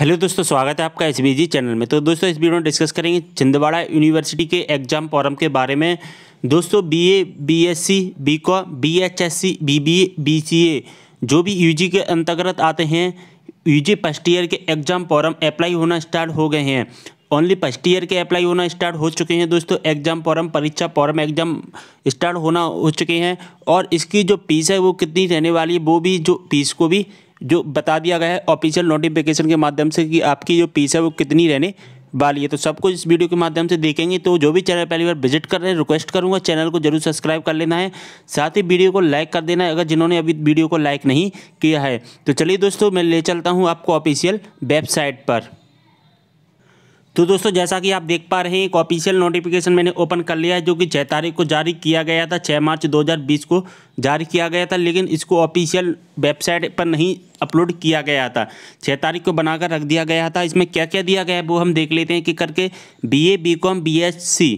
hello दोस्तों स्वागत है आपका एस चैनल में तो दोस्तों इस वीडियो में डिस्कस करेंगे छिंदवाड़ा यूनिवर्सिटी के एग्जाम फॉरम के बारे में दोस्तों बीए, बीएससी, बीकॉम, बीएचएससी, बीबीए, बीसीए जो भी यूजी के अंतर्गत आते हैं यूजी फर्स्ट ईयर के एग्जाम फॉरम अप्लाई होना स्टार्ट हो गए हैं ओनली फर्स्ट ईयर के अप्लाई होना स्टार्ट हो चुके हैं दोस्तों एग्जाम फॉरम परीक्षा फॉरम एग्जाम स्टार्ट होना हो चुके हैं और इसकी जो फीस है वो कितनी रहने वाली है वो भी जो फीस को भी जो बता दिया गया है ऑफिशियल नोटिफिकेशन के माध्यम से कि आपकी जो फीस है वो कितनी रहने वाली है तो सब कुछ इस वीडियो के माध्यम से देखेंगे तो जो भी चैनल पहली बार विजिट कर रहे हैं रिक्वेस्ट करूंगा चैनल को जरूर सब्सक्राइब कर लेना है साथ ही वीडियो को लाइक कर देना है अगर जिन्होंने अभी वीडियो को लाइक नहीं किया है तो चलिए दोस्तों मैं ले चलता हूँ आपको ऑफिशियल वेबसाइट पर तो दोस्तों जैसा कि आप देख पा रहे हैं एक ऑफिशियल नोटिफिकेशन मैंने ओपन कर लिया है जो कि छः तारीख को जारी किया गया था छः मार्च 2020 को जारी किया गया था लेकिन इसको ऑफिशियल वेबसाइट पर नहीं अपलोड किया गया था छः तारीख को बनाकर रख दिया गया था इसमें क्या क्या दिया गया है वो हम देख लेते हैं कि करके B A B com B H C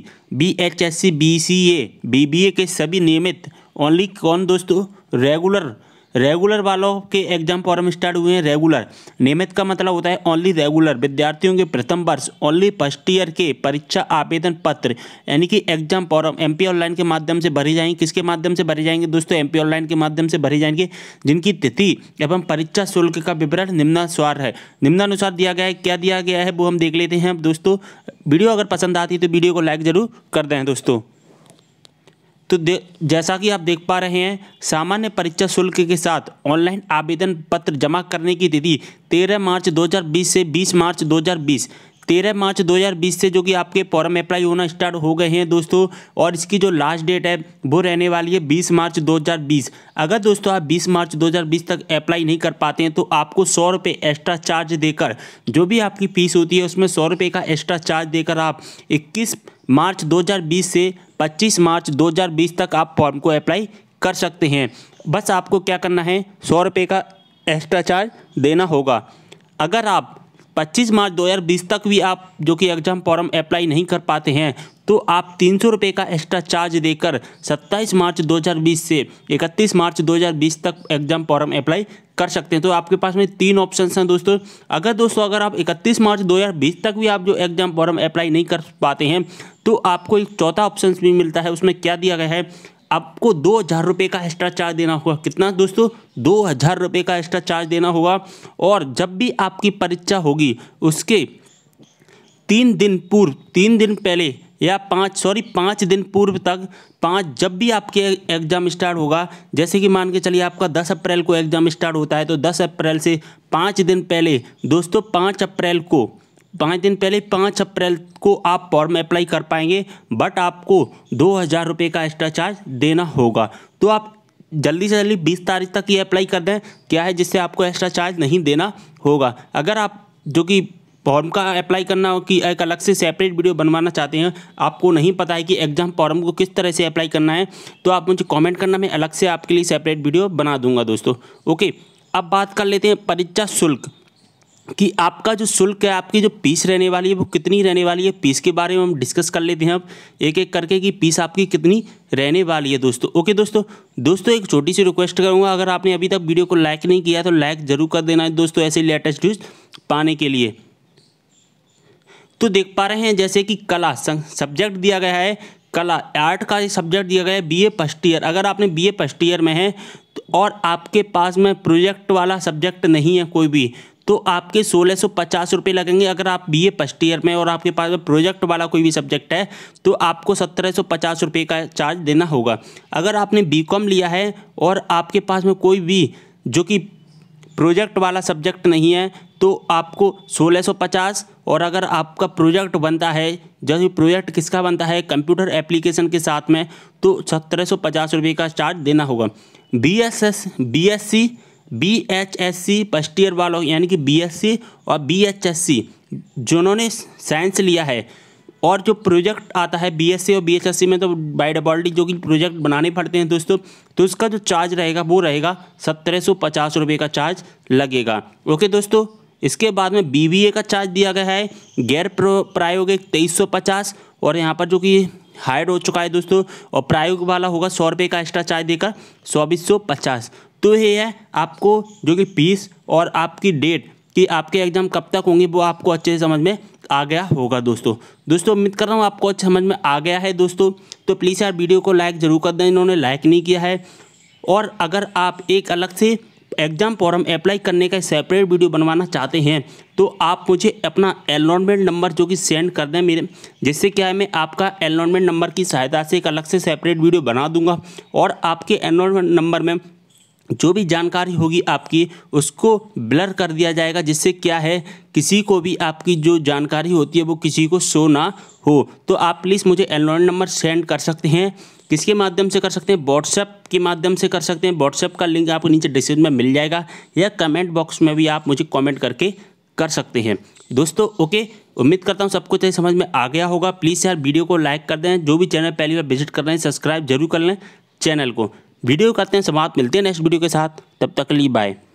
B H S C B C A B B A के सभी नियमित ओनली कौन दोस्तों रेगुलर रेगुलर वालों के एग्जाम फॉर्म स्टार्ट हुए हैं रेगुलर नियमित का मतलब होता है ओनली रेगुलर विद्यार्थियों के प्रथम वर्ष ओनली फर्स्ट ईयर के परीक्षा आवेदन पत्र यानी कि एग्जाम फॉर्म एम ऑनलाइन के माध्यम से भरे जाएंगे किसके माध्यम से भरे जाएंगे दोस्तों एम ऑनलाइन के माध्यम से भरे जाएंगे जिनकी तिथि एवं परीक्षा शुल्क का विवरण निम्नानुसार है निम्नानुसार दिया गया है क्या दिया गया है वो हम देख लेते हैं अब दोस्तों वीडियो अगर पसंद आती है तो वीडियो को लाइक जरूर कर दें दोस्तों तो जैसा कि आप देख पा रहे हैं सामान्य परीक्षा शुल्क के साथ ऑनलाइन आवेदन पत्र जमा करने की तिथि 13 मार्च 2020 से 20 मार्च 2020 तेरह मार्च 2020 से जो कि आपके फॉर्म अप्लाई होना स्टार्ट हो गए हैं दोस्तों और इसकी जो लास्ट डेट है वो रहने वाली है 20 मार्च 2020 अगर दोस्तों आप 20 मार्च 2020 तक अप्लाई नहीं कर पाते हैं तो आपको सौ रुपये एक्स्ट्रा चार्ज देकर जो भी आपकी फीस होती है उसमें सौ रुपये का एक्स्ट्रा चार्ज देकर आप इक्कीस मार्च 2020 से 25 मार्च 2020 तक आप फॉर्म को अप्लाई कर सकते हैं बस आपको क्या करना है सौ रुपये का एक्स्ट्रा चार्ज देना होगा अगर आप 25 मार्च 2020 तक भी आप जो कि एग्ज़ाम फॉर्म अप्लाई नहीं कर पाते हैं तो आप तीन सौ रुपये का एक्स्ट्रा चार्ज देकर 27 मार्च 2020 से 31 मार्च 2020 तक एग्जाम फॉर्म अप्लाई कर सकते हैं तो आपके पास में तीन ऑप्शन हैं दोस्तों अगर दोस्तों अगर आप 31 मार्च 2020 तक भी आप जो एग्जाम फॉर्म अप्लाई नहीं कर पाते हैं तो आपको एक चौथा ऑप्शन भी मिलता है उसमें क्या दिया गया है आपको दो हज़ार रुपये का एक्स्ट्रा चार्ज देना होगा कितना दोस्तों दो हज़ार रुपये का एक्स्ट्रा चार्ज देना होगा और जब भी आपकी परीक्षा होगी उसके तीन दिन पूर्व तीन दिन पहले या पाँच सॉरी पाँच दिन पूर्व तक पाँच जब भी आपके एग्ज़ाम स्टार्ट होगा जैसे कि मान के चलिए आपका दस अप्रैल को एग्ज़ाम स्टार्ट होता है तो दस अप्रैल से पाँच दिन पहले दोस्तों पाँच अप्रैल को पाँच दिन पहले पाँच अप्रैल को आप फॉर्म अप्लाई कर पाएंगे बट आपको दो हज़ार रुपये का एक्स्ट्रा चार्ज देना होगा तो आप जल्दी से जल्दी बीस तारीख तक ये अप्लाई कर दें क्या है जिससे आपको एक्स्ट्रा चार्ज नहीं देना होगा अगर आप जो कि फॉर्म का अप्लाई करना हो कि एक अलग से सेपरेट वीडियो बनवाना चाहते हैं आपको नहीं पता है कि एग्जाम फॉर्म को किस तरह से अप्लाई करना है तो आप मुझे कमेंट करना मैं अलग से आपके लिए सेपरेट वीडियो बना दूंगा दोस्तों ओके अब बात कर लेते हैं परीक्षा शुल्क कि आपका जो शुल्क है आपकी जो पीस रहने वाली है वो कितनी रहने वाली है पीस के बारे में हम डिस्कस कर लेते हैं अब एक एक करके कि पीस आपकी कितनी रहने वाली है दोस्तों ओके दोस्तों दोस्तों एक छोटी सी रिक्वेस्ट करूँगा अगर आपने अभी तक वीडियो को लाइक नहीं किया तो लाइक ज़रूर कर देना है दोस्तों ऐसे लेटेस्ट न्यूज़ पाने के लिए तो देख पा रहे हैं जैसे कि कला सब्जेक्ट दिया गया है कला आर्ट का सब्जेक्ट दिया गया है बी ए फर्स्ट ईयर अगर आपने बी ए फर्स्ट ईयर में है तो और आपके पास में प्रोजेक्ट वाला सब्जेक्ट नहीं है कोई भी तो आपके सोलह सौ पचास रुपये लगेंगे अगर आप बीए फर्स्ट ईयर में और आपके पास में प्रोजेक्ट वाला कोई भी सब्जेक्ट है तो आपको सत्रह सौ पचास रुपये का चार्ज देना होगा अगर आपने बी लिया है और आपके पास में कोई भी जो कि प्रोजेक्ट वाला सब्जेक्ट नहीं है तो आपको 1650 और अगर आपका प्रोजेक्ट बनता है जैसे प्रोजेक्ट किसका बनता है कंप्यूटर एप्लीकेशन के साथ में तो सत्रह सौ का चार्ज देना होगा B S S B S C B H S C first year वालों यानी कि बी एस सी और बी एच एस सी जिन्होंने साइंस लिया है और जो प्रोजेक्ट आता है बीएससी और बीएचएससी में तो बाई डबॉल्टी जो कि प्रोजेक्ट बनाने पड़ते हैं दोस्तों तो उसका जो चार्ज रहेगा वो रहेगा सत्रह सौ पचास रुपये का चार्ज लगेगा ओके दोस्तों इसके बाद में बी का चार्ज दिया गया है गैर प्रायोगिक तेईस सौ पचास और यहाँ पर जो कि हायर हो चुका है दोस्तों और प्रायोगिक वाला होगा सौ रुपये का एक्स्ट्रा चार्ज देकर चौबीस सौ पचास तो ये है आपको जो कि फीस और आपकी डेट कि आपके एग्ज़ाम कब तक होंगे वो आपको अच्छे से समझ में आ गया होगा दोस्तों दोस्तों उम्मीद कर रहा हूँ आपको अच्छे समझ में आ गया है दोस्तों तो प्लीज़ यार वीडियो को लाइक ज़रूर कर दें इन्होंने लाइक नहीं किया है और अगर आप एक अलग से एग्ज़ाम फॉर्म अप्लाई करने का सेपरेट वीडियो बनवाना चाहते हैं तो आप मुझे अपना एलॉटमेंट नंबर जो कि सेंड कर दें मेरे जिससे क्या है मैं आपका एलॉटमेंट नंबर की सहायता से एक अलग से सेपरेट वीडियो बना दूंगा और आपके एलोनमेंट नंबर में जो भी जानकारी होगी आपकी उसको ब्लर कर दिया जाएगा जिससे क्या है किसी को भी आपकी जो जानकारी होती है वो किसी को शो ना हो तो आप प्लीज़ मुझे एनरोल नंबर सेंड कर सकते हैं किसके माध्यम से कर सकते हैं व्हाट्सएप के माध्यम से कर सकते हैं व्हाट्सएप का लिंक आपको नीचे डिस्क्रिप्शन में मिल जाएगा या कमेंट बॉक्स में भी आप मुझे कॉमेंट करके कर सकते हैं दोस्तों ओके उम्मीद करता हूँ सब कुछ समझ में आ गया होगा प्लीज़ यार वीडियो को लाइक कर दें जो भी चैनल पहली बार विजिट कर रहे हैं सब्सक्राइब जरूर कर लें चैनल को वीडियो करते हैं समाप्त मिलते हैं नेक्स्ट वीडियो के साथ तब तक लिए बाय